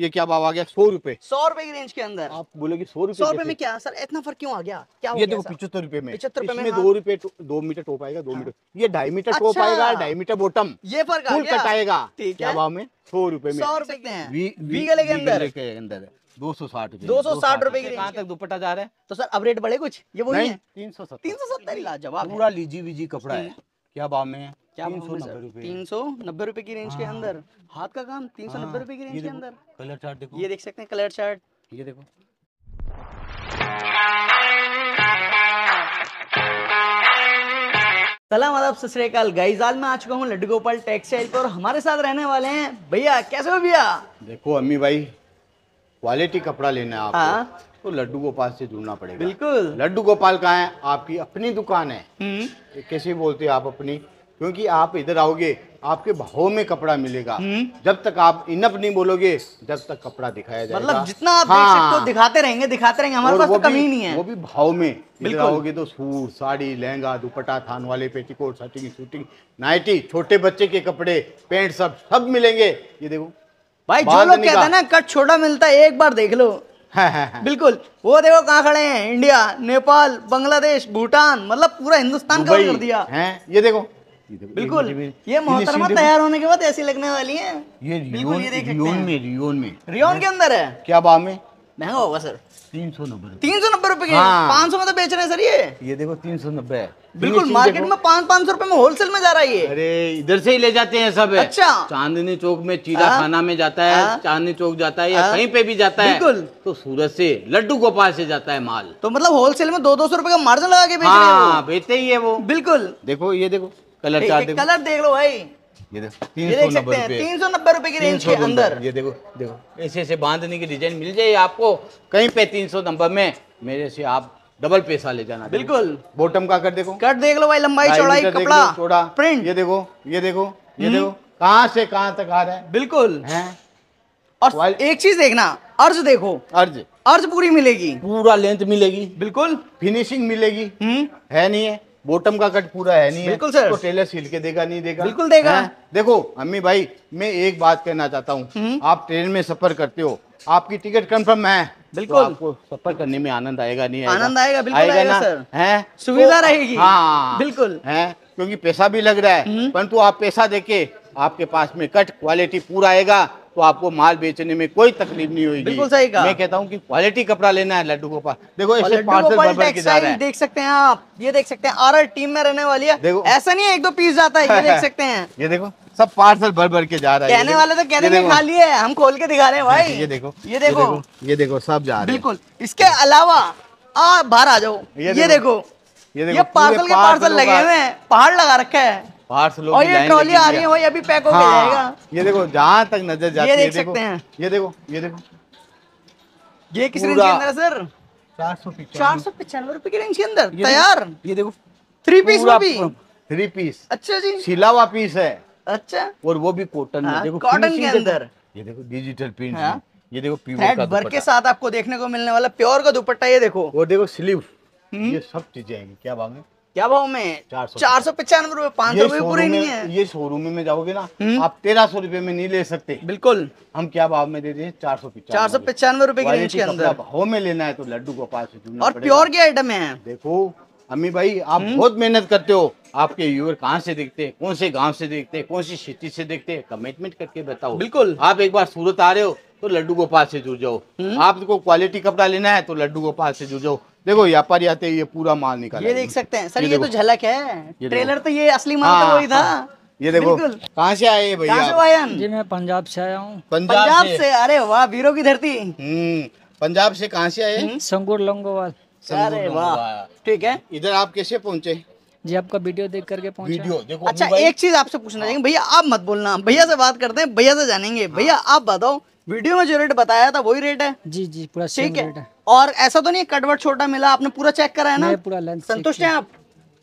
ये क्या भाव आ गया सौ रुपए सौ रुपए की रेंज के अंदर आप बोलोगे सौ रुपए सौ रुपए में क्या सर इतना फर्क क्यों आ गया क्या ये देखो पिछहत्तर रुपए में पिछहत्तर रुपए में हाँ। दो रुपए दो मीटर टोप आएगा दो हाँ। मीटर ये ढाई मीटर टोप अच्छा। आएगा ढाई मीटर बॉटम ये फर्क फुल कटाएगा क्या भाव में सौ रुपए में सौ रुपए गले के अंदर के अंदर दो सौ साठ दो सौ साठ रूपए कहाँ तक दुपट्टा जा रहा है तो सर अब रेट बढ़े कुछ ये वो तीन सौ सत्तर तीन सौ सत्तर लाजवाब पूरा लीजी वीजी कपड़ा है क्या भाव में क्या तीन सौ नब्बे रुपए तीन सौ नब्बे रुपए की रेंज के हाँ। अंदर हाथ का काम तीन सौ नब्बे हाँ, रुपए की रेंज के अंदर कलर चार्ट देखो ये देख सकते हैं कलर चार्ट ये देखो सलाम आदाब सतरीकाल गाइजाल में आ चुका हूँ लड्डू गोपाल टेक्सटाइल पर हमारे साथ रहने वाले हैं भैया कैसे हो भैया देखो अम्मी भाई क्वालिटी कपड़ा लेना है आपको हाँ? तो लड्डू गोपाल से जुड़ना पड़ेगा बिल्कुल लड्डू गोपाल कहाँ है आपकी अपनी दुकान है हम्म। कैसे बोलते हैं आप अपनी क्योंकि आप इधर आओगे आपके भाव में कपड़ा मिलेगा हम्म। जब तक आप इनफ नहीं बोलोगे जब तक कपड़ा दिखाया जाएगा मतलब जितना आप हाँ। देख सकते हो हाँ। दिखाते रहेंगे दिखाते रहेंगे हमारे पास तो कमी नहीं है वो भी भाव में आओगे तो सूट साड़ी लहंगा दुपट्टा थान वाले पेटीकोट सटिंग शूटिंग नाइटी छोटे बच्चे के कपड़े पेंट सब सब मिलेंगे ये देखो भाई जो लोग तो कहते हैं ना कट छोटा मिलता है एक बार देख लो हाँ, हाँ, बिल्कुल वो देखो कहाँ खड़े हैं इंडिया नेपाल बांग्लादेश भूटान मतलब पूरा हिंदुस्तान कवर कर दिया है ये देखो बिल्कुल ये मोहतरमा तैयार होने के बाद ऐसी लगने वाली है ये रियोन ये रियोन में रियोन में रियोन के अंदर है क्या भाव में महंगा होगा सर तीन सौ नब्बे तीन सौ नब्बे रूपए हाँ। पाँच सौ में तो बेच रहे हैं सर ये ये देखो तीन सौ नब्बे तो बिल्कुल मार्केट में पाँच पाँच सौ रुपए में होलसेल में जा रहा है ये अरे इधर से ही ले जाते हैं सब अच्छा चांदनी चौक में चीला खाना हाँ। में जाता है हाँ। चांदनी चौक जाता है या कहीं पे भी जाता है बिल्कुल तो सूरत से लड्डू गोपाल से जाता है माल तो मतलब होलसेल में दो दो सौ रूपए का मार्जिन लगा के बेचते ही है वो बिल्कुल देखो ये देखो कलर चार देखो कलर देख लो भाई ये देखो तीन सौ नब्बे रुपए तीन सौ नब्बे रूपए की रेंज के अंदर ये देखो देखो ऐसे ऐसे बांधने की डिजाइन मिल जाएगी आपको कहीं पे तीन सौ नब्बे में मेरे से आप डबल पैसा ले जाना बिल्कुल बॉटम का कर देखो कट देख लो भाई लंबाई चौड़ाई कपड़ा चौड़ा प्रिंट ये देखो ये देखो ये हम्म। देखो कहाँ से कहाँ तक आ रहा है बिल्कुल है और एक चीज देखना अर्ज देखो अर्ज अर्ज पूरी मिलेगी पूरा लेंथ मिलेगी बिल्कुल फिनिशिंग मिलेगी हम्म। है नहीं है बॉटम का कट पूरा है नहीं बिल्कुल सर तो टेलर सील के देगा नहीं देगा बिल्कुल देगा है? देखो अम्मी भाई मैं एक बात कहना चाहता हूँ हम्म। आप ट्रेन में सफर करते हो आपकी टिकट कंफर्म है तो बिल्कुल तो आपको सफर करने में आनंद आएगा नहीं आएगा। आनंद आएगा बिल्कुल आएगा, आएगा, आएगा सर है सुविधा तो, रहेगी हाँ बिल्कुल है क्योंकि पैसा भी लग रहा है हम्म। परंतु आप पैसा देके आपके पास में कट क्वालिटी पूरा आएगा तो आपको माल बेचने में कोई तकलीफ नहीं होगी बिल्कुल सही कहा मैं कहता हूँ की क्वालिटी कपड़ा लेना है लड्डू गोपाल देखो पार्सल देख सकते हैं आप ये देख सकते हैं आर टीम में रहने वाली है देखो ऐसा नहीं है एक दो पीस जाता है ये देख सकते हैं ये देखो सब पार्सल भर भर के जा रहा है कहने वाले तो कहने में खाली है हम खोल के दिखा रहे हैं भाई ये देखो ये देखो ये देखो सब जा रहे बिल्कुल इसके अलावा आ बाहर आ जाओ ये देखो ये देखो ये पार्सल के पार्सल लगे हुए हैं पहाड़ लगा रखा है बाहर से लोग और ये ट्रॉली आ रही है अभी पैक हो हाँ, जाएगा ये देखो जहाँ तक नजर जाती देख सकते हैं ये देखो ये देखो ये किस रेंज के अंदर सर चार सौ पचानवे रुपए की रेंज के अंदर तैयार ये देखो थ्री पीस भी थ्री पीस अच्छा जी सिलावा पीस है अच्छा और वो भी कॉटन में हाँ, देखो कॉटन के अंदर ये देखो डिजिटल प्रिंट हाँ। ये देखो प्योर भर के साथ आपको देखने को मिलने वाला प्योर का दुपट्टा ये देखो और देखो स्लीव हम्म। ये सब चीजें आएंगी क्या बात है क्या भाव में चार सौ पचानवे रूपए पाँच सौ रूपये पूरे नहीं है ये शोरूम में जाओगे ना हम्म। आप तेरह सौ रूपये में नहीं ले सकते बिल्कुल हम क्या भाव में दे रहे चार सौ चार सौ पचानवे रूपए की रेंज के अंदर भाव तो में लेना है तो लड्डू गोपाल से और प्योर के आइटम है देखो अम्मी भाई आप हम्म। बहुत मेहनत करते हो आपके व्यूअर कहाँ से देखते हैं कौन से गांव से देखते हैं कौन सी सिटी से देखते हैं कमिटमेंट करके बताओ बिल्कुल आप एक बार सूरत आ रहे हो तो लड्डू गोपाल से जुड़ जाओ आपको क्वालिटी कपड़ा लेना है तो लड्डू गोपाल से जुड़ जाओ देखो व्यापारी आते ये पूरा माल निकाल ये देख सकते हैं सर ये, तो झलक है ट्रेलर तो ये असली माल तो हाँ, वही था हाँ। ये देखो कहाँ से आए भैया जी मैं पंजाब से आया हूँ पंजाब से अरे वाह वीरों की धरती हम्म, पंजाब से कहाँ से आए हम्म। संगूर लंगोवाल अरे वाह ठीक है इधर आप कैसे पहुँचे जी आपका वीडियो देख करके वीडियो देखो अच्छा एक चीज आपसे पूछना चाहेंगे भैया आप मत बोलना भैया से बात करते हैं भैया से जानेंगे हाँ। भैया आप बताओ वीडियो में जो रेट बताया था वही रेट है जी जी पूरा ठीक है और ऐसा तो नहीं कटवट छोटा मिला आपने पूरा चेक करा है ना पूरा संतुष्ट है आप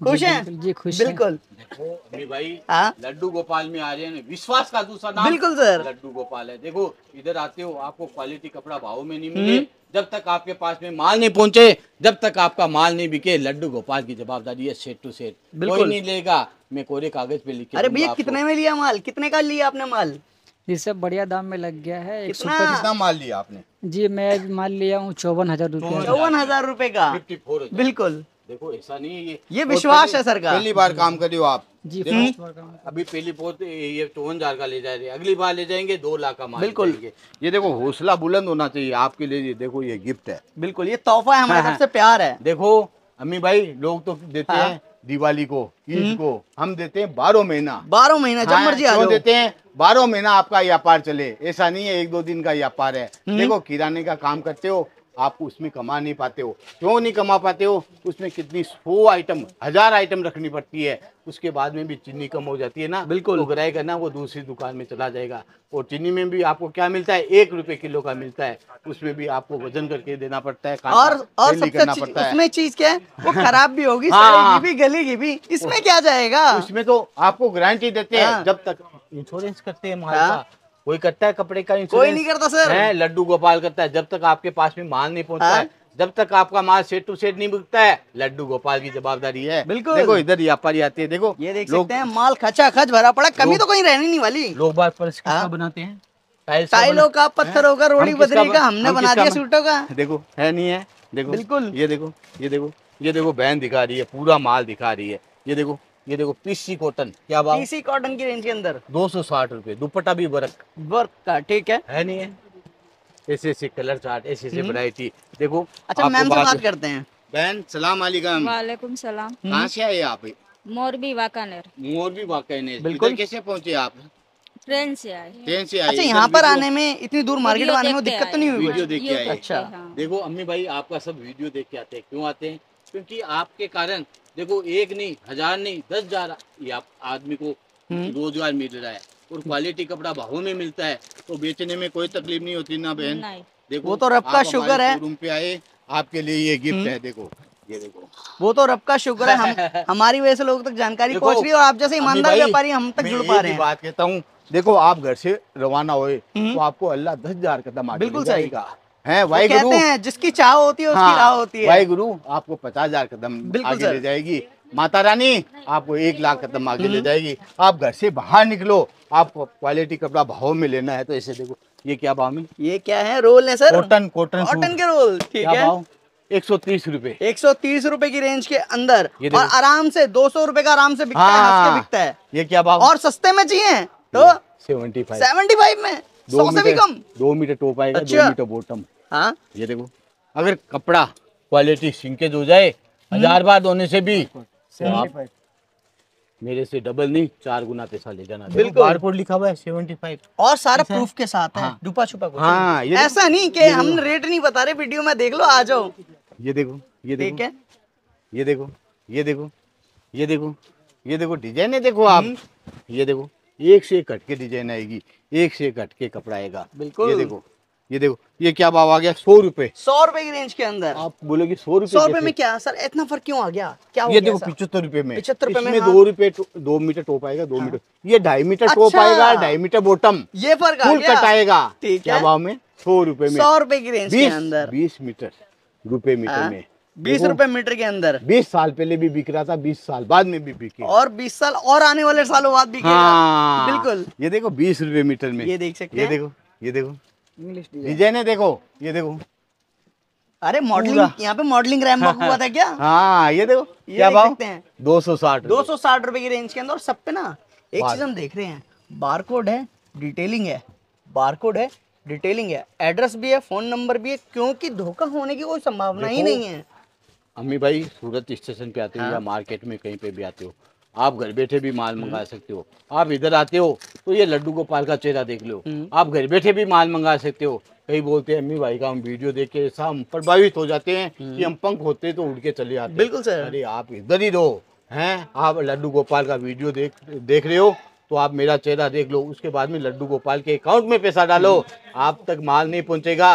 खुश हैं जी खुश बिल्कुल अभी भाई हाँ। लड्डू गोपाल में आ रहे हैं विश्वास का दूसरा नाम बिल्कुल सर लड्डू गोपाल है देखो इधर आते हो आपको क्वालिटी कपड़ा भाव में नहीं मिले हम्म। जब तक आपके पास में माल नहीं पहुंचे जब तक आपका माल नहीं बिके लड्डू गोपाल की जवाबदारी है सेट टू सेट कोई नहीं लेगा मैं कोरे कागज पे लिखे अरे भैया कितने में लिया माल कितने का लिया आपने माल ये सब बढ़िया दाम में लग गया है कितना कितना माल लिया आपने जी मैं माल लिया हूँ चौवन हजार रूपए चौवन हजार रूपए का बिल्कुल देखो ऐसा नहीं है ये ये विश्वास है सर का पहली बार काम करियो आप जी अभी पहली बहुत ये चौवन हजार का ले जा रहे अगली बार ले जाएंगे दो लाख का माल बिल्कुल ये देखो हौसला बुलंद होना चाहिए आपके लिए देखो ये गिफ्ट है बिल्कुल ये तोहफा है हमारे हाँ, सबसे हाँ। प्यार है देखो अम्मी भाई लोग तो देते हाँ। हैं दिवाली को ईद हम्म। को हम देते हैं बारह महीना बारह महीना जब मर्जी आ देते हैं बारह महीना आपका व्यापार चले ऐसा नहीं है एक दो दिन का व्यापार है हम्म। देखो किराने का काम करते हो आप उसमें कमा नहीं पाते हो क्यों नहीं कमा पाते हो उसमें कितनी सो आइटम हजार आइटम रखनी पड़ती है उसके बाद में भी चीनी कम हो जाती है ना बिल्कुल तो ना वो दूसरी दुकान में चला जाएगा और चीनी में भी आपको क्या मिलता है एक रुपए किलो का मिलता है उसमें भी आपको वजन करके देना पड़ता है और और सबसे करना पड़ता है उसमें चीज क्या है वो खराब भी होगी हाँ, भी गलेगी भी इसमें क्या जाएगा उसमें तो आपको गारंटी देते हैं हाँ। जब तक इंश्योरेंस करते हैं कोई करता है कपड़े का कोई नहीं करता सर है लड्डू गोपाल करता है जब तक आपके पास में माल नहीं पहुंचता हाँ। है जब तक आपका माल सेट टू सेट नहीं बिकता है लड्डू गोपाल की जवाबदारी है बिल्कुल देखो इधर व्यापारी आती है देखो ये देख सकते हैं माल खचा खच भरा पड़ा कमी तो कहीं रहने नहीं वाली लोग बात पर हाँ। बनाते हैं टाइलों का पत्थरों का रोड़ी बदरी का हमने बना दिया सूटों का देखो है नहीं है देखो बिल्कुल ये देखो ये देखो ये देखो बहन दिखा रही है पूरा माल दिखा रही है ये देखो ये देखो पीसी कॉटन क्या बात पीसी कॉटन की रेंज के अंदर दो सौ साठ रूपए दुपट्टा भी वर्क वर्क का ठीक है है नहीं है ऐसे ऐसे कलर चार्ट ऐसे ऐसे वरायटी देखो अच्छा मैम से बात करते हैं बहन सलाम वालेकुम वालेकुम सलाम हम्म। कहाँ से आए आप मोरबी वाकानेर मोरबी वाकानेर बिल्कुल कैसे पहुँचे आप ट्रेन से आए ट्रेन से आए अच्छा यहाँ पर आने में इतनी दूर मार्केट आने में दिक्कत तो नहीं हुई वीडियो देख के आए अच्छा देखो अम्मी भाई आपका सब वीडियो देख के आते हैं क्यों आते हैं क्योंकि आपके कारण देखो एक नहीं हजार नहीं दस हजार आप आदमी को हम्म। रोजगार मिल रहा है और क्वालिटी कपड़ा भावों में मिलता है तो बेचने में कोई तकलीफ नहीं होती ना बहन देखो वो तो रब का शुगर है रूम पे आए आपके लिए ये गिफ्ट हम्म। है देखो ये देखो वो तो रब का शुगर है हम हमारी वजह से लोगों तक जानकारी पहुंच रही है और आप जैसे ईमानदार व्यापारी हम तक जुड़ पा रहे हैं बात कहता हूँ देखो आप घर से रवाना हुए हम्म। तो आपको अल्लाह दस हजार का दमा बिल्कुल सही कहा है वाई गुरु कहते हैं जिसकी चाह होती है उसकी हाँ, राह होती है वाई गुरु आपको पचास हजार कदम आगे ले जाएगी माता रानी आपको एक लाख कदम आगे ले हम्म। जाएगी आप घर से बाहर निकलो आपको क्वालिटी कपड़ा भाव में लेना है तो ऐसे देखो ये क्या भाव में ये क्या है रोल है सर कॉटन कॉटन कॉटन के रोल ठीक है एक सौ तीस रूपए एक सौ तीस रूपए की रेंज के अंदर और आराम से दो सौ रूपए का आराम से बिकता हाँ, है बिकता है ये क्या भाव और सस्ते में चाहिए तो सेवेंटी फाइव सेवेंटी फाइव में सौ से भी कम दो मीटर टॉप आएगा दो अच्छा। मीटर बॉटम हाँ ये देखो अगर कपड़ा क्वालिटी सिंकेज हो जाए हजार बार धोने से भी तो मेरे से डबल नहीं चार गुना पैसा ले जाना बिल्कुल बारकोड लिखा हुआ है सेवेंटी फाइव और सारा प्रूफ के साथ है छुपा छुपा हाँ, हाँ ऐसा नहीं कि हम रेट नहीं बता रहे वीडियो में देख लो आ जाओ ये देखो ये देखो है ये देखो ये देखो ये देखो ये देखो डिजाइन है देखो आप हम्म। ये देखो एक से एक हटके डिजाइन आएगी एक से एक हटके कपड़ा आएगा बिल्कुल ये देखो ये देखो ये क्या भाव आ गया सौ रुपए सौ रुपए की रेंज के अंदर आप बोलोगे सौ रुपए सौ रुपए में क्या सर इतना फर्क क्यों आ गया क्या ये देखो पिछहत्तर रुपए में पिछहत्तर रुपए में हाँ। दो रुपए दो मीटर टोप आएगा दो हाँ। मीटर ये ढाई मीटर टोप अच्छा। आएगा ढाई मीटर बॉटम ये फर्क कट आएगा क्या भाव में सौ रुपए में सौ रुपए की रेंज के अंदर बीस मीटर रुपए मीटर हाँ। में बीस रुपए मीटर के अंदर बीस साल पहले भी बिक रहा था बीस साल बाद में भी बिके और बीस साल और आने वाले सालों बाद बिकेगा बिल्कुल ये देखो बीस रुपए मीटर में ये देख सकते ये देखो ये देखो इंग्लिश डिजाइन है देखो ये देखो अरे मॉडलिंग यहाँ पे मॉडलिंग रैम हुआ था क्या हाँ ये देखो ये क्या भाव दो सौ साठ दो सौ साठ रुपए की रेंज के अंदर सब पे ना एक चीज हम देख रहे हैं बारकोड है डिटेलिंग है बारकोड है डिटेलिंग है एड्रेस भी है फोन नंबर भी है क्योंकि धोखा होने की कोई संभावना ही नहीं है अम्मी भाई सूरत स्टेशन पे आते हो हाँ। या मार्केट में कहीं पे भी आते हो आप घर बैठे भी माल मंगा हम्म। सकते हो आप इधर आते हो तो ये लड्डू गोपाल का चेहरा देख लो हम्म। आप घर बैठे भी माल मंगा सकते हो कई बोलते हैं अम्मी भाई का हम वीडियो देख के ऐसा हम प्रभावित हो जाते हैं कि हम्म। हम पंख होते तो उड़ के चले जाते बिल्कुल सर अरे आप इधर ही रहो हैं आप लड्डू गोपाल का वीडियो देख देख रहे हो तो आप मेरा चेहरा देख लो उसके बाद में लड्डू गोपाल के अकाउंट में पैसा डालो आप तक माल नहीं पहुंचेगा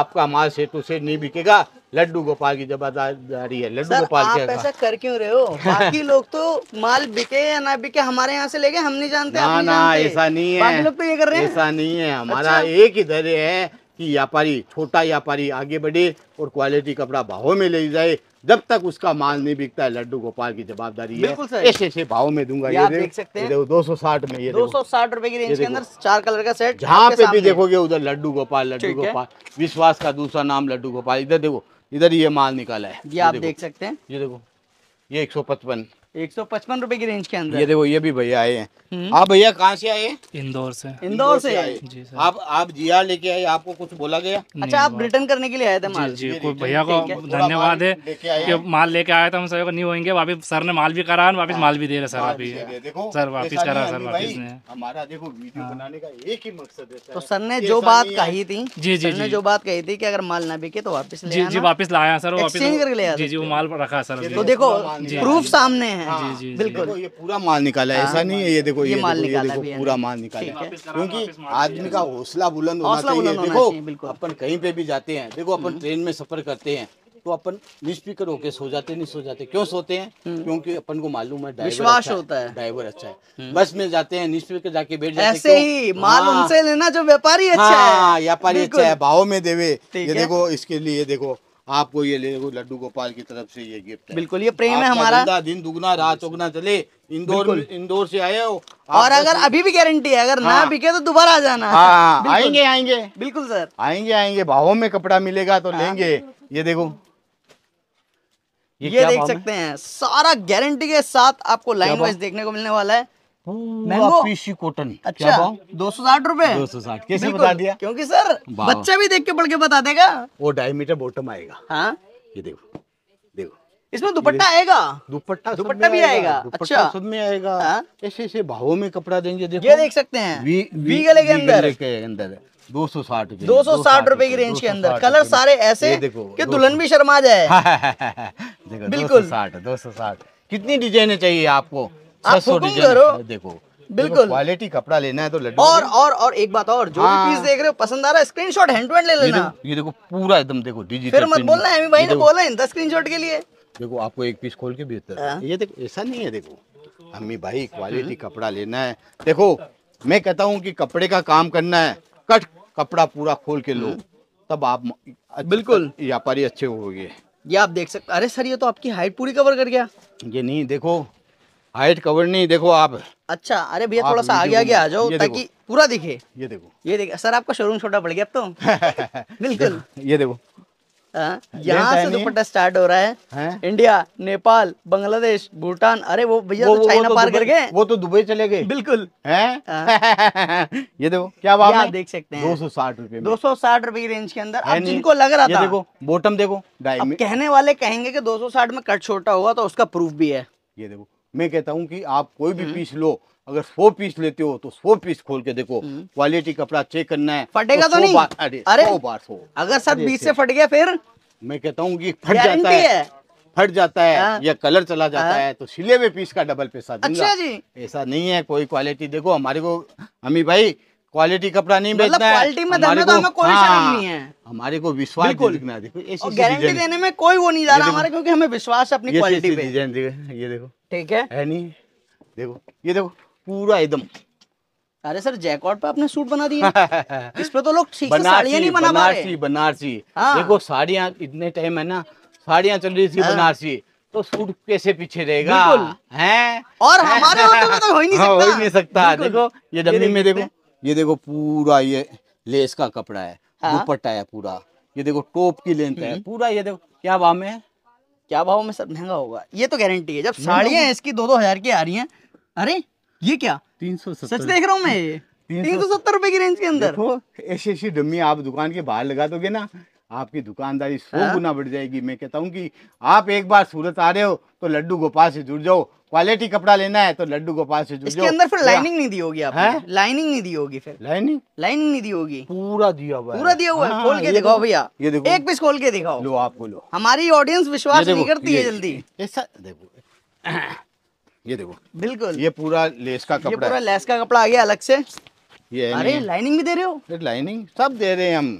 आपका माल सेट टू सेट नहीं बिकेगा लड्डू गोपाल की जवाबदारी है लड्डू गोपाल आप ऐसा कर क्यों रहे हो बाकी लोग तो माल बिके या ना बिके हमारे यहाँ से लेके हम नहीं जानते ना ना ऐसा नहीं है बाकी लोग तो ये कर रहे हैं ऐसा नहीं है अच्छा। हमारा अच्छा? एक ही धैर्य है कि व्यापारी छोटा व्यापारी आगे बढ़े और क्वालिटी कपड़ा भावों में ले जाए जब तक उसका माल नहीं बिकता है लड्डू गोपाल की जवाबदारी है ऐसे ऐसे भाव में दूंगा ये, ये देख सकते हैं दो सौ साठ में ये दो सौ साठ रुपए की रेंज के अंदर चार कलर का सेट जहाँ पे भी देखोगे उधर लड्डू गोपाल लड्डू गोपाल विश्वास का दूसरा नाम लड्डू गोपाल इधर देखो इधर ये माल निकाला है ये आप देख सकते हैं ये देखो ये एक सौ पचपन एक सौ पचपन रूपए की रेंज के अंदर ये देखो ये भी भैया आए हैं आप भैया कहाँ से आए इंदौर से इंदौर से आए जी सर आप आप जिया लेके आए आपको कुछ बोला गया अच्छा आप रिटर्न करने के लिए आए थे माल जी, जी भैया को धन्यवाद है कि माल लेके आया था हम सभी को नहीं होंगे वापिस सर ने माल भी करा वापिस हाँ। माल भी दे रहे सर अभी सर वापिस करा सर वापिस ने हमारा देखो वीडियो हाँ। बनाने का एक ही मकसद है तो सर ने जो बात कही थी जी जी ने जो बात कही थी की अगर माल ना बिके तो वापिस जी जी वापिस लाया सर वापिस जी जी वो माल रखा सर तो देखो प्रूफ सामने है हाँ, बिल्कुल ये पूरा माल निकाला है ऐसा हाँ। नहीं है ये देखो ये, माल निकाला पूरा माल निकाला है क्योंकि आदमी का हौसला बुलंद होना चाहिए देखो अपन कहीं पे भी जाते हैं देखो अपन हम्म। ट्रेन में सफर करते हैं तो अपन निष्पीकर होके सो जाते नहीं सो जाते क्यों सोते हैं हम्म। क्योंकि अपन को मालूम है विश्वास अच्छा होता है ड्राइवर अच्छा है हम्म। बस में जाते हैं निष्पीकर जाके बैठ जाते ऐसे ही माल हाँ, उनसे लेना जो व्यापारी अच्छा हाँ, है व्यापारी अच्छा है भाव में देवे ये देखो इसके लिए देखो आपको ये ले लड्डू गोपाल की तरफ से ये गिफ्ट बिल्कुल ये प्रेम है हमारा दिन दुगना रात उगना चले इंदौर इंदौर से आए हो और अगर तो- अभी भी गारंटी है अगर हाँ, ना बिके तो दोबारा आ जाना हाँ, हाँ आएंगे आएंगे बिल्कुल सर आएंगे आएंगे भावों में कपड़ा मिलेगा तो हाँ। लेंगे ये देखो ये, ये देख सकते हैं सारा गारंटी के साथ आपको लाइन वाइज देखने को मिलने वाला है मैंगो पीसी कॉटन अच्छा दो सौ साठ रूपए दो सौ साठ कैसे बता दिया क्योंकि सर बच्चा भी देख के पढ़ के बता देगा वो डायमीटर बॉटम आएगा हाँ? ये देखो देखो इसमें दुपट्टा आएगा दुपट्टा दुपट्टा भी आएगा अच्छा सब में आएगा हाँ? ऐसे ऐसे भावों में कपड़ा देंगे देखो ये देख सकते हैं वी, गले के अंदर अंदर दो सौ साठ दो सौ साठ रूपए की रेंज के अंदर कलर सारे ऐसे देखो कि दुल्हन भी शर्मा जाए बिल्कुल साठ दो सौ साठ कितनी डिजाइने चाहिए आपको आप करो देखो बिल्कुल क्वालिटी कपड़ा लेना है तो लड्डू और और और एक बात और जो हाँ। पीस देख रहे हो पसंद आ रहा है स्क्रीनशॉट हैंड ले लेना ये देखो पूरा एकदम देखो डिजिटल फिर मत बोलना है भाई ने बोला है इनका स्क्रीनशॉट के लिए देखो आपको एक पीस खोल के भी देता हाँ। ये देखो ऐसा नहीं है देखो अम्मी भाई क्वालिटी हाँ। कपड़ा लेना है देखो मैं कहता हूँ कि कपड़े का काम करना है कट कपड़ा पूरा खोल के लो हाँ। तब आप बिल्कुल व्यापारी अच्छे हो गए ये आप देख सकते अरे सर ये तो आपकी हाइट पूरी कवर कर गया ये नहीं देखो हाइट कवर नहीं देखो आप अच्छा अरे भैया थोड़ा सा आगे आगे आ जाओ ताकि पूरा दिखे ये देखो ये देखो सर आपका शोरूम छोटा पड़ गया अब तो बिल्कुल ये देखो हाँ, हाँ, यहाँ से दुपट्टा स्टार्ट हो रहा है, है? हाँ। इंडिया नेपाल बांग्लादेश भूटान अरे वो भैया तो चाइना तो पार कर गए वो तो दुबई चले गए बिल्कुल हैं ये देखो क्या बात है देख सकते हैं दो सौ साठ रूपए दो सौ साठ रूपए की रेंज के अंदर अब जिनको लग रहा था देखो बॉटम देखो कहने वाले कहेंगे की दो सौ साठ में कट छोटा हुआ तो उसका प्रूफ भी है ये देखो मैं कहता हूँ कि आप कोई भी हम्म। पीस लो अगर सौ पीस लेते हो तो सौ पीस खोल के देखो क्वालिटी हम्म। कपड़ा चेक करना है फटेगा तो, तो नहीं बार, अरे, अरे बार सो अगर सर बीस से फट गया फिर मैं कहता हूँ कि फट जाता है फट जाता है आ? हाँ। या कलर चला जाता आ? हाँ। है तो सिले हुए पीस का डबल पैसा दूंगा अच्छा जी ऐसा नहीं है कोई क्वालिटी देखो हमारे को अमी भाई क्वालिटी कपड़ा नहीं मतलब बेचना है क्वालिटी में हमारे तो को, तो हमें कोई हाँ, नहीं है हमारे को विश्वास दिखना देखो गारंटी देने में कोई वो नहीं जा रहा हमारे क्योंकि हमें विश्वास है अपनी क्वालिटी पे डिजाइन ये देखो ठीक है है नहीं देखो ये देखो पूरा एकदम अरे सर जैकॉट पे आपने सूट बना दिया इस पर तो लोग ठीक से साड़ियां नहीं बना पा रहे बनारसी हाँ। देखो साड़ियां इतने टाइम है ना साड़ियां चल रही थी हाँ। बनारसी तो सूट कैसे पीछे रहेगा हैं और हमारे होटल में तो हो ही नहीं सकता हाँ, हो ही नहीं सकता देखो ये डमी में देखो ये देखो पूरा ये लेस का कपड़ा है हाँ। दुपट्टा है पूरा ये देखो टॉप की लेंथ है हम्म। पूरा ये देखो क्या भाव में है क्या भाव में सर महंगा होगा ये तो गारंटी है जब साड़ियाँ इसकी दो दो हजार की आ रही हैं अरे ये क्या तीन सौ सच देख रहा हूँ मैं तीन सौ सत्तर रुपए की रेंज के अंदर ऐसी ऐसी डम्मी आप दुकान के बाहर लगा दोगे ना आपकी दुकानदारी सौ हाँ। गुना बढ़ जाएगी मैं कहता हूँ कि आप एक बार सूरत आ रहे हो तो लड्डू गोपाल से जुड़ जाओ क्वालिटी कपड़ा लेना है तो लड्डू गोपाल से जुड़ इसके अंदर फिर लाइनिंग नहीं दी होगी आपने लाइनिंग नहीं दी होगी फिर लाइनिंग लाइनिंग नहीं दी होगी पूरा दिया हुआ पूरा दिया हुआ है हाँ, खोल के दिखाओ भैया ये देखो एक पीस खोल के दिखाओ लो आपको लो हमारी ऑडियंस विश्वास नहीं करती है जल्दी ऐसा देखो ये देखो बिल्कुल ये पूरा लेस का कपड़ा पूरा लेस का कपड़ा आ गया अलग से ये अरे लाइनिंग भी दे रहे हो लाइनिंग सब दे रहे हैं हम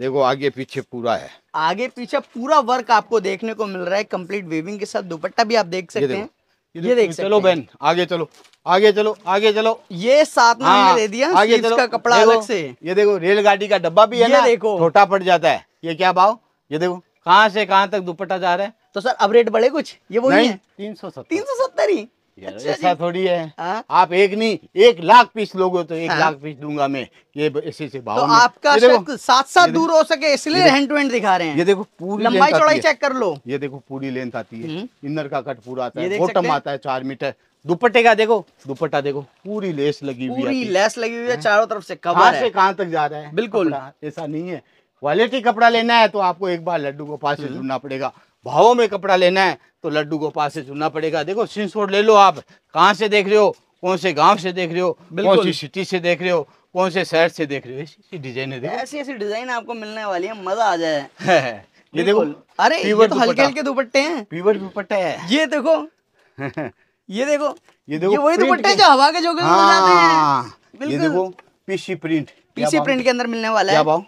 देखो आगे पीछे पूरा है आगे पीछे पूरा वर्क आपको देखने को मिल रहा है कंप्लीट वेविंग के साथ दुपट्टा भी आप देख सकते हैं ये, देख चलो बहन आगे चलो आगे चलो आगे चलो ये में हाँ, दे दिया आगे चलो का कपड़ा अलग से ये देखो रेलगाड़ी का डब्बा भी है ना देखो छोटा पड़ जाता है ये क्या भाव ये देखो कहाँ से कहाँ तक दुपट्टा जा रहा है तो सर अब रेट बढ़े कुछ ये वो नहीं तीन सौ सत्तर तीन सौ सत्तर ही अच्छा ऐसा थोड़ी है आ? हाँ। आप एक नहीं एक लाख पीस लोगो तो एक हाँ। लाख पीस दूंगा मैं ये ऐसे से भाव तो में। आपका साथ साथ दूर हो सके इसलिए हैंड टू हैंड दिखा रहे हैं ये देखो पूरी लंबाई चौड़ाई चेक कर लो ये देखो पूरी लेंथ आती है इनर हम्म। का कट पूरा आता है बॉटम आता है चार मीटर दुपट्टे का देखो दुपट्टा देखो पूरी लेस लगी हुई पूरी लेस लगी हुई है हाँ। चारों तरफ से कहाँ से कहाँ तक जा रहा है बिल्कुल ऐसा नहीं है क्वालिटी कपड़ा लेना है तो आपको एक बार लड्डू को पास से ढूंढना हम्म। पड़ेगा भावों में कपड़ा लेना है तो लड्डू गोपाल से चुनना पड़ेगा देखो सिंसोड ले लो आप कहाँ से देख रहे हो कौन से गांव से देख रहे हो कौन सी सिटी से देख रहे हो कौन से शहर से देख रहे हो ऐसी डिजाइन है ऐसी ऐसी डिजाइन आपको मिलने वाली है मजा आ जाए ये देखो अरे ये तो हल्के हल्के दुपट्टे हैं पीवर दुपट्टे है ये देखो ये देखो ये देखो वही दुपट्टे जो हवा के जो हैं हाँ। ये देखो पीसी प्रिंट पीसी प्रिंट के अंदर मिलने वाला है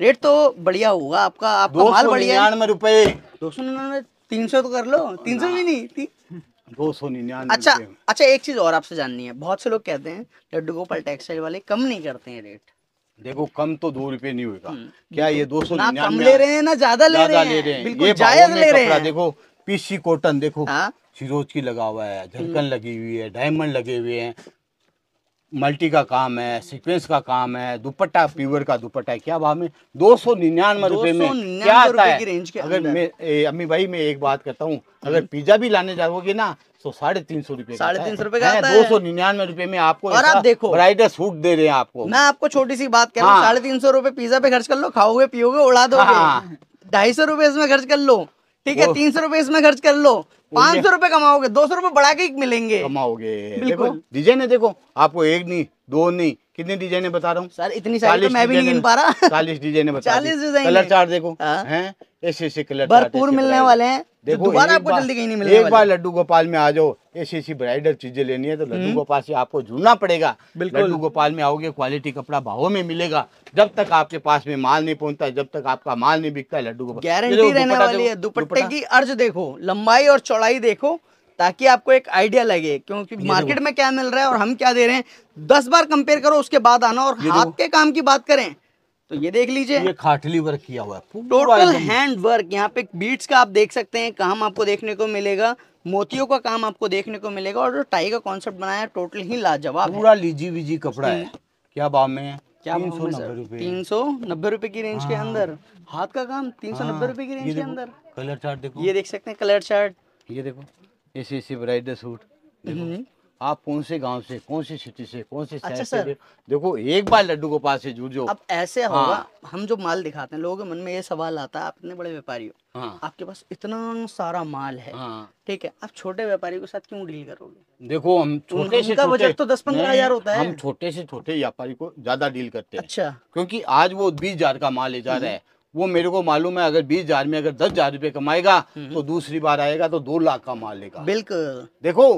रेट तो बढ़िया होगा आपका आपका माल बढ़िया रुपए दो सौ निन्यानवे तीन सौ तो कर लो तीन सौ भी नहीं थी दो सौ निन्यानवे अच्छा अच्छा एक चीज और आपसे जाननी है बहुत से लोग कहते हैं लड्डू गोपाल टेक्सटाइल वाले कम नहीं करते हैं रेट देखो कम तो दो रुपए नहीं होगा हम्म, क्या ये दो सौ कम ले रहे हैं ना ज्यादा ले रहे हैं जायज ले रहे हैं देखो पीसी कॉटन देखो हाँ। सिरोज की लगा हुआ है झलकन हम्म। लगी हुई है डायमंड लगे हुए हैं मल्टी का काम है सीक्वेंस का काम है दुपट्टा प्योर का दुपट्टा है क्या भाव में दो सौ निन्यानवे रुपए में क्या आता है रेंज के अगर मैं अम्मी भाई मैं एक बात करता हूँ अगर पिज्जा भी लाने जाओगे ना तो साढ़े तीन सौ रूपये साढ़े तीन सौ रूपये का दो सौ निन्यानवे रूपये में आपको और आप देखो ब्राइडर सूट दे रहे हैं आपको मैं आपको छोटी सी बात कह रहा हूँ हाँ। साढ़े तीन सौ रूपये पिज्जा पे खर्च कर लो खाओगे पियोगे उड़ा दो हाँ। ढाई सौ रूपये इसमें खर्च कर लो ठीक है तीन सौ रूपये इसमें खर्च कर लो पाँच सौ रूपये कमाओगे दो सौ रूपये बढ़ा के मिलेंगे कमाओगे देखो डिजाइन है देखो आपको एक नहीं दो नहीं कितने डिजाइन बता रहा हूँ सर इतनी सारी तो मैं भी नहीं गिन पा रहा चालीस डिजाइन बता चालीस डिजाइन कलर चार देखो हाँ। हैं ऐसे ऐसे कलर भरपूर मिलने वाले हैं देखो तो आपको जल्दी कहीं नहीं मिलेगा एक बार लड्डू गोपाल में आ जाओ ऐसी ऐसी ब्राइडल चीजें लेनी है तो लड्डू हम्म। गोपाल से आपको जुड़ना पड़ेगा बिल्कुल लड्डू गोपाल में आओगे क्वालिटी कपड़ा भावों में मिलेगा जब तक आपके पास में माल नहीं पहुंचता जब तक आपका माल नहीं बिकता लड्डू गोपाल गारंटी रहने वाली है दुपट्टे की अर्ज देखो लंबाई और चौड़ाई देखो ताकि आपको एक आइडिया लगे क्योंकि मार्केट में क्या मिल रहा है और हम क्या दे रहे हैं दस बार कंपेयर करो उसके बाद आना और हाथ के काम की बात करें तो ये देख लीजिए ये खाटली वर्क किया हुआ है टोटल हैंड वर्क यहाँ पे बीट्स का आप देख सकते हैं काम आपको देखने को मिलेगा मोतियों का काम आपको देखने को मिलेगा और जो टाई का कॉन्सेप्ट बनाया है टोटल ही लाजवाब पूरा लीजी वीजी कपड़ा है क्या भाव में क्या तीन सौ नब्बे रूपए की रेंज के हाँ। अंदर हाथ का काम तीन सौ नब्बे हाँ। रूपए की रेंज के अंदर कलर चार्ट देखो ये देख सकते हैं कलर चार्ट ये देखो ऐसी ऐसी ब्राइडर सूट आप कौन से गांव से कौन सी सिटी से कौन से अच्छा से दे, देखो एक बार लड्डू गोपाल से जुड़ जाओ अब ऐसे हाँ। होगा हम जो माल दिखाते हैं लोगों के मन में ये सवाल आता है आप इतने बड़े व्यापारी हो हाँ। आपके पास इतना सारा माल है हाँ। ठीक है आप छोटे व्यापारी के साथ क्यों डील करोगे देखो हम छोटे से बजट तो दस पंद्रह हजार होता है हम छोटे से छोटे व्यापारी को ज्यादा डील करते हैं अच्छा क्योंकि आज वो बीस हजार का माल ले जा रहा हम्म। है वो मेरे को मालूम है अगर बीस हजार में अगर दस हजार रूपए कमाएगा हम्म। तो दूसरी बार आएगा तो दो लाख का माल लेगा बिल्कुल देखो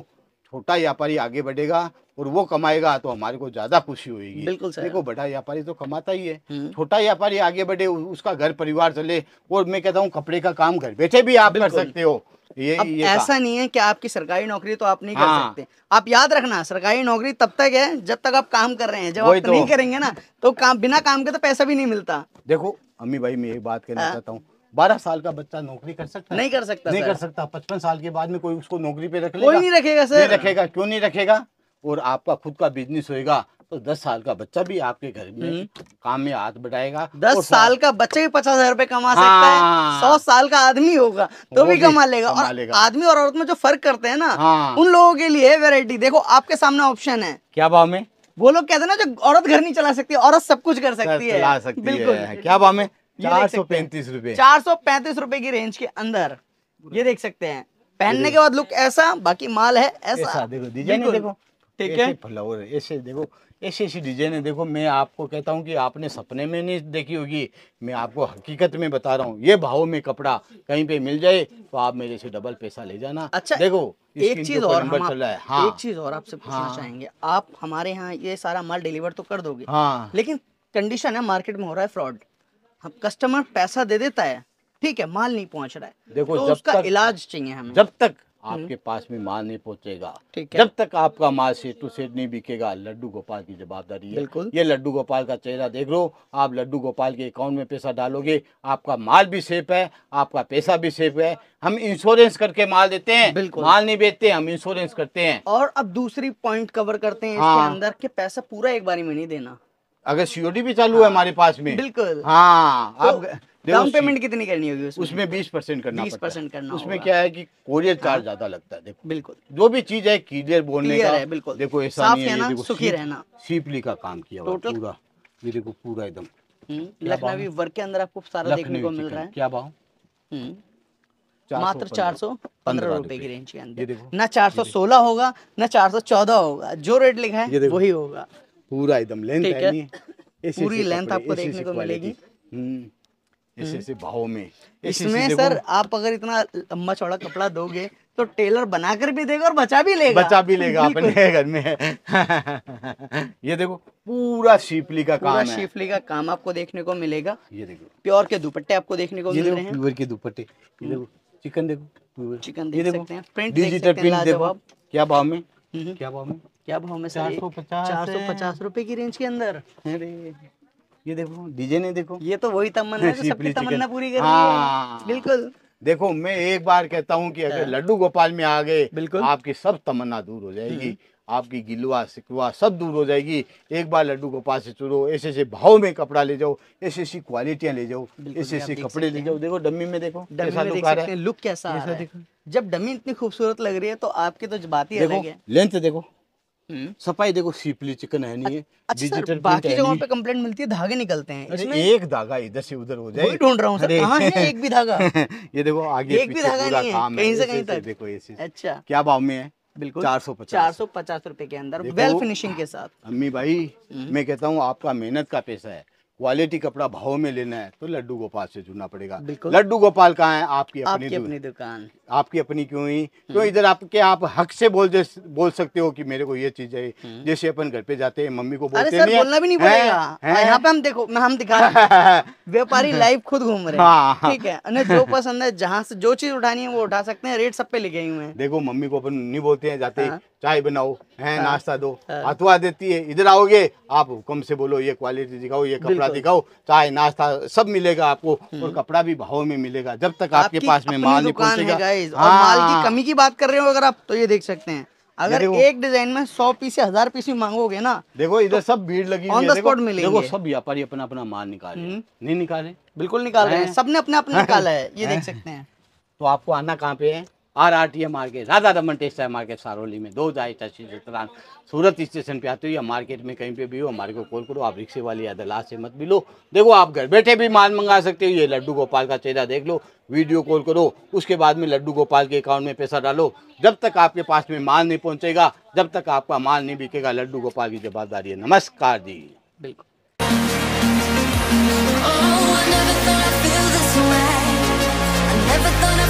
छोटा व्यापारी आगे बढ़ेगा और वो कमाएगा तो हमारे को ज्यादा खुशी होगी बिल्कुल सर देखो बड़ा व्यापारी तो कमाता ही है हम्म। छोटा व्यापारी आगे बढ़े उसका घर परिवार चले और मैं कहता हूँ कपड़े का काम घर बैठे भी आप कर सकते हो ये, अब ये ऐसा नहीं है कि आपकी सरकारी नौकरी तो आप नहीं हाँ। सकते आप याद रखना सरकारी नौकरी तब तक है जब तक आप काम कर रहे हैं जब आप तो नहीं करेंगे ना तो काम बिना काम के तो पैसा भी नहीं मिलता देखो अम्मी भाई मैं एक बात कहना हाँ। चाहता हूँ बारह साल का बच्चा नौकरी कर सकता नहीं कर सकता नहीं कर सकता पचपन साल के बाद में कोई उसको नौकरी पे रख कोई नहीं रखेगा सर रखेगा क्यों नहीं रखेगा और आपका खुद का बिजनेस होगा तो दस साल का बच्चा भी आपके घर में हम्म। काम में हाथ बढ़ाएगा दस साल का बच्चा भी पचास हजार रूपए कमा हाँ। सकता है हाँ। सौ साल का आदमी होगा तो भी कमा लेगा और आदमी और औरत में जो फर्क करते हैं ना हाँ। उन लोगों के लिए वेरायटी देखो आपके सामने ऑप्शन है क्या भाव में वो लोग कहते हैं ना जो औरत घर नहीं चला सकती औरत सब कुछ कर सकती है बिल्कुल क्या भाव में चार सौ पैंतीस रूपए चार सौ पैंतीस रूपए की रेंज के अंदर ये देख सकते हैं पहनने के बाद लुक ऐसा बाकी माल है ऐसा, देखो डिजाइन देखो ठीक है फ्लावर ऐसे देखो ऐसी ऐसी डिजाइन है देखो मैं आपको कहता हूँ कि आपने सपने में नहीं देखी होगी मैं आपको हकीकत में बता रहा हूँ ये भाव में कपड़ा कहीं पे मिल जाए तो आप मेरे से डबल पैसा ले जाना अच्छा देखो एक चीज और हम चल रहा है हाँ, एक चीज और आपसे पूछना हाँ, चाहेंगे आप हमारे यहाँ ये सारा माल डिलीवर तो कर दोगे हाँ, लेकिन कंडीशन है मार्केट में हो रहा है फ्रॉड हम कस्टमर पैसा दे देता है ठीक है माल नहीं पहुंच रहा है देखो तो जब उसका तक, इलाज चाहिए हमें जब तक हम्म। आपके पास में माल नहीं पहुंचेगा ठीक है जब तक आपका माल से टू सेठ नहीं बिकेगा लड्डू गोपाल की जवाबदारी है बिल्कुल ये लड्डू गोपाल का चेहरा देख लो आप लड्डू गोपाल के अकाउंट में पैसा डालोगे आपका माल भी सेफ है आपका पैसा भी सेफ है हम इंश्योरेंस करके माल देते हैं बिल्कुल माल नहीं बेचते हम इंश्योरेंस करते हैं और अब दूसरी पॉइंट कवर करते हैं हाँ। अंदर के पैसा पूरा एक बार में नहीं देना अगर सीओडी भी चालू हाँ, है हमारे पास में बिल्कुल हाँ तो आप डाउन पेमेंट कितनी करनी होगी उसमें बीस परसेंट करना बीस परसेंट करना उसमें क्या है कि कोरियर चार्ज हाँ, ज्यादा लगता है देखो बिल्कुल जो भी चीज है क्लियर बोलने का है बिल्कुल देखो ऐसा नहीं है देखो सुखी रहना सीपली का काम किया टोटल पूरा ये देखो पूरा एकदम हम्म, लखनवी वर्क के अंदर आपको सारा देखने को मिल रहा है क्या भाव हम्म। मात्र चार सौ पंद्रह रूपए की रेंज के अंदर ना चार सौ सोलह होगा ना चार सौ चौदह होगा जो रेट लिखा है वही होगा पूरा एकदम लेंथ है, नहीं ऐसे पूरी लेंथ आपको देखने को मिलेगी हम्म। ऐसे ऐसे भाव में इसमें सर आप अगर इतना लंबा चौड़ा कपड़ा दोगे तो टेलर बनाकर भी देगा और बचा भी लेगा बचा भी लेगा अपने घर में ये देखो पूरा शिपली का पूरा काम है शिपली का काम आपको देखने को मिलेगा ये देखो प्योर के दुपट्टे आपको देखने को मिल रहे हैं प्योर के दुपट्टे ये देखो चिकन हम्म। देखो चिकन देख सकते हैं प्रिंट डिजिटल प्रिंट देखो क्या भाव में हम्म। क्या भाव में क्या भाव में चार सौ पचास चार सौ पचास रूपए की रेंज के अंदर ये देखो डीजे ने देखो ये तो वही तमन्ना है सबकी तमन्ना पूरी कर हाँ। बिल्कुल देखो मैं एक बार कहता हूँ कि अगर हाँ। लड्डू गोपाल में आ गए बिल्कुल आपकी सब तमन्ना दूर हो जाएगी हम्म। आपकी गिलुआ सिकवा सब दूर हो जाएगी एक बार लड्डू गोपाल से चुनो ऐसे ऐसे भाव में कपड़ा ले जाओ ऐसी ऐसी क्वालिटियाँ ले जाओ ऐसे ऐसे कपड़े ले जाओ देखो डम्मी में देखो लुक कैसा जब डम्मी इतनी खूबसूरत लग रही है तो आपकी तो बात ही अलग है लेंथ देखो हम्म। सफाई देखो सीपली चिकन है नहीं अच्छा है अच्छा डिजिटल बाकी जगहों पे कंप्लेंट मिलती है धागे निकलते हैं इसमें एक धागा इधर से उधर हो जाए ढूंढ रहा हूँ कहाँ है एक भी धागा ये देखो आगे एक भी धागा नहीं है कहीं से कहीं तक देखो ऐसे अच्छा क्या भाव में है बिल्कुल चार सौ पचास चार सौ पचास रूपए के अंदर वेल फिनिशिंग के साथ अम्मी भाई मैं कहता हूँ आपका मेहनत का पैसा है क्वालिटी कपड़ा भाव में लेना है तो लड्डू गोपाल से जुड़ना पड़ेगा लड्डू गोपाल कहाँ है आपकी अपनी आपकी अपनी दुकान आपकी अपनी क्यों ही हम्म। क्यों इधर आपके आप हक से बोल बोल सकते हो कि मेरे को ये चीज है हम्म। जैसे अपन घर पे जाते हैं मम्मी को बोलते हैं बोलना भी नहीं पड़ेगा हाँ, यहाँ पे हम देखो हम दिखा व्यापारी लाइव खुद घूम रहे हैं हाँ। ठीक है उन्हें जो पसंद है जहाँ से जो चीज उठानी है वो उठा सकते हैं रेट सब पे लिखे हुए हैं देखो मम्मी को अपन नहीं बोलते हैं जाते हाँ। चाय बनाओ है नाश्ता दो अथवा देती है इधर आओगे आप हुक्म से बोलो ये क्वालिटी दिखाओ ये कपड़ा दिखाओ चाहे नाश्ता सब मिलेगा आपको और हम्म। कपड़ा भी भाव में मिलेगा जब तक आपके पास में माल नहीं पहुंचेगा माल की हाँ। कमी की बात कर रहे हो अगर आप तो ये देख सकते हैं अगर एक डिजाइन में सौ पीस या हजार पीस भी मांगोगे ना देखो इधर तो सब भीड़ लगी ऑन द स्पॉट मिलेगी देखो सब व्यापारी अपना अपना माल निकाल हम्म। नहीं निकाले बिल्कुल निकाल रहे हैं सबने अपना अपना निकाला है ये देख सकते हैं तो आपको आना कहाँ पे है R R T A market Radha Raman textile market Saroli में दो ढाई चासी सत्रह सूरत स्टेशन पे आते हो या मार्केट में कहीं पे भी हो हमारे को कॉल करो आप रिक्शे वाली या दलाल से मत मिलो देखो आप घर बैठे भी माल मंगा सकते हो ये लड्डू गोपाल का चेहरा देख लो वीडियो कॉल करो उसके बाद में लड्डू गोपाल के अकाउंट में पैसा डालो जब तक आपके पास में माल नहीं पहुँचेगा जब तक आपका माल नहीं बिकेगा लड्डू गोपाल की जवाबदारी है नमस्कार जी बिल्कुल oh, never thought